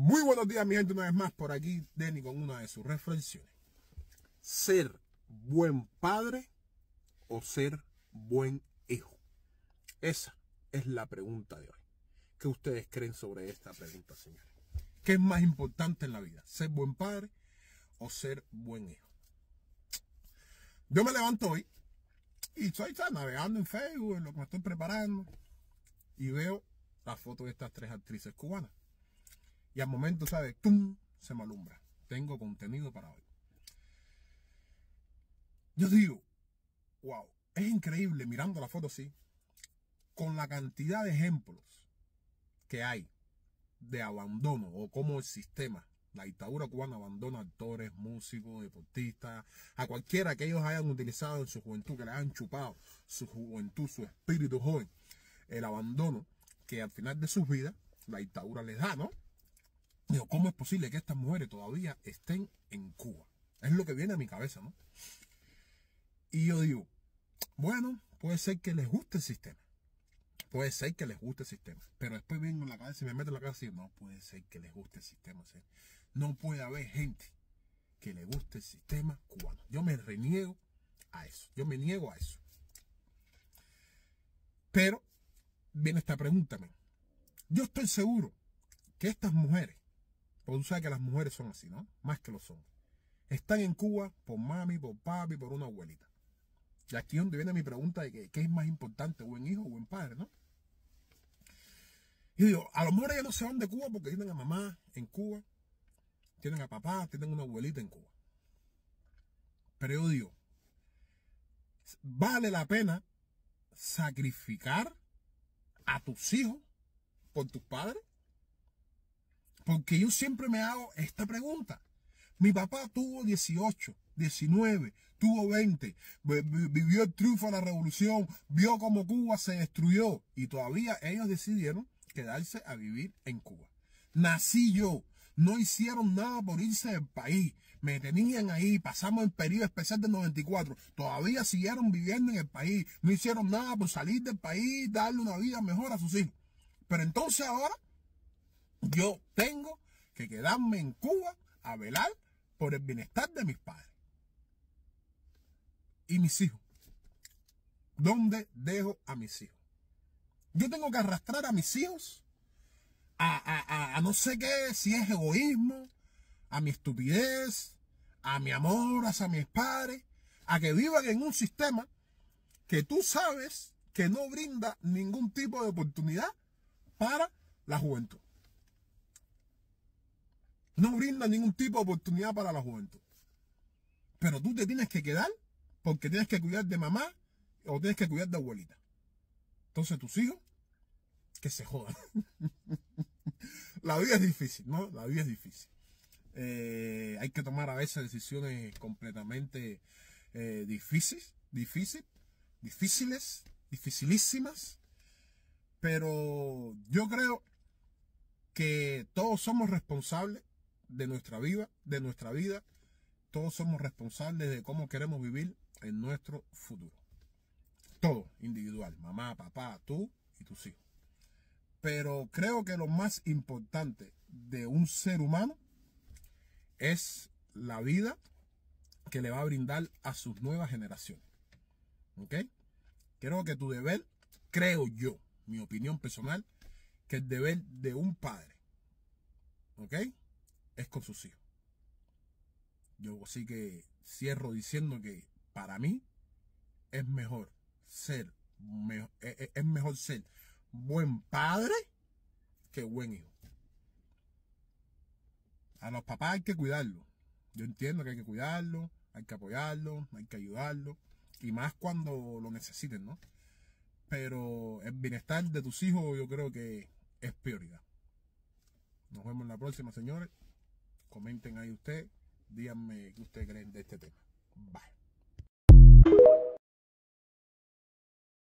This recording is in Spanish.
Muy buenos días, mi gente, una vez más por aquí, Denny, con una de sus reflexiones. Ser buen padre o ser buen hijo. Esa es la pregunta de hoy. ¿Qué ustedes creen sobre esta pregunta, señores? ¿Qué es más importante en la vida? ¿Ser buen padre o ser buen hijo? Yo me levanto hoy y estoy navegando en Facebook, en lo que me estoy preparando, y veo la foto de estas tres actrices cubanas y al momento, ¿sabes? ¡Tum! Se me alumbra. Tengo contenido para hoy. Yo digo, wow, es increíble mirando la foto así, con la cantidad de ejemplos que hay de abandono o cómo el sistema, la dictadura cubana abandona actores, músicos, deportistas, a cualquiera que ellos hayan utilizado en su juventud, que le hayan chupado su juventud, su espíritu joven, el abandono que al final de sus vidas la dictadura les da, ¿no? Digo, ¿cómo es posible que estas mujeres todavía estén en Cuba? Es lo que viene a mi cabeza, ¿no? Y yo digo, bueno, puede ser que les guste el sistema. Puede ser que les guste el sistema. Pero después vengo en la cabeza y me meto en la cabeza y digo, no puede ser que les guste el sistema. No puede haber gente que le guste el sistema cubano. Yo me reniego a eso. Yo me niego a eso. Pero viene esta pregunta, Yo estoy seguro que estas mujeres porque tú sabes que las mujeres son así, ¿no? Más que los hombres. Están en Cuba por mami, por papi, por una abuelita. Y aquí es donde viene mi pregunta de qué es más importante, buen hijo o buen padre, ¿no? Y digo, a los mejor ya no se van de Cuba porque tienen a mamá en Cuba, tienen a papá, tienen una abuelita en Cuba. Pero yo digo, vale la pena sacrificar a tus hijos por tus padres. Porque yo siempre me hago esta pregunta. Mi papá tuvo 18, 19, tuvo 20, vivió el triunfo de la revolución, vio cómo Cuba se destruyó y todavía ellos decidieron quedarse a vivir en Cuba. Nací yo, no hicieron nada por irse del país, me tenían ahí, pasamos el periodo especial del 94, todavía siguieron viviendo en el país, no hicieron nada por salir del país, darle una vida mejor a sus hijos. Pero entonces ahora yo tengo que quedarme en Cuba a velar por el bienestar de mis padres y mis hijos. ¿Dónde dejo a mis hijos? Yo tengo que arrastrar a mis hijos a, no sé qué, si es egoísmo, a mi estupidez, a mi amor hacia mis padres, a que vivan en un sistema que tú sabes que no brinda ningún tipo de oportunidad para la juventud. No brinda ningún tipo de oportunidad para la juventud. Pero tú te tienes que quedar porque tienes que cuidar de mamá o tienes que cuidar de abuelita. Entonces tus hijos, que se jodan. la vida es difícil, ¿no? La vida es difícil. Eh, hay que tomar a veces decisiones completamente eh, difíciles, difícil, difíciles, dificilísimas. Pero yo creo que todos somos responsables de nuestra vida, de nuestra vida. Todos somos responsables de cómo queremos vivir en nuestro futuro. Todo individual, mamá, papá, tú y tus hijos. Pero creo que lo más importante de un ser humano es la vida que le va a brindar a sus nuevas generaciones. ¿Ok? Creo que tu deber, creo yo, mi opinión personal, que el deber de un padre, ¿ok? es con sus hijos. Yo sí que cierro diciendo que para mí es mejor ser, e, e, mejor ser buen padre que buen hijo. A los papás hay que cuidarlo. Yo entiendo que hay que cuidarlo, hay que apoyarlo, hay que ayudarlo. Y más cuando lo necesiten, ¿no? Pero el bienestar de tus hijos yo creo que es prioridad. Nos vemos la próxima, señores. Comenten ahí usted, díganme qué ustedes creen de este tema. Bye.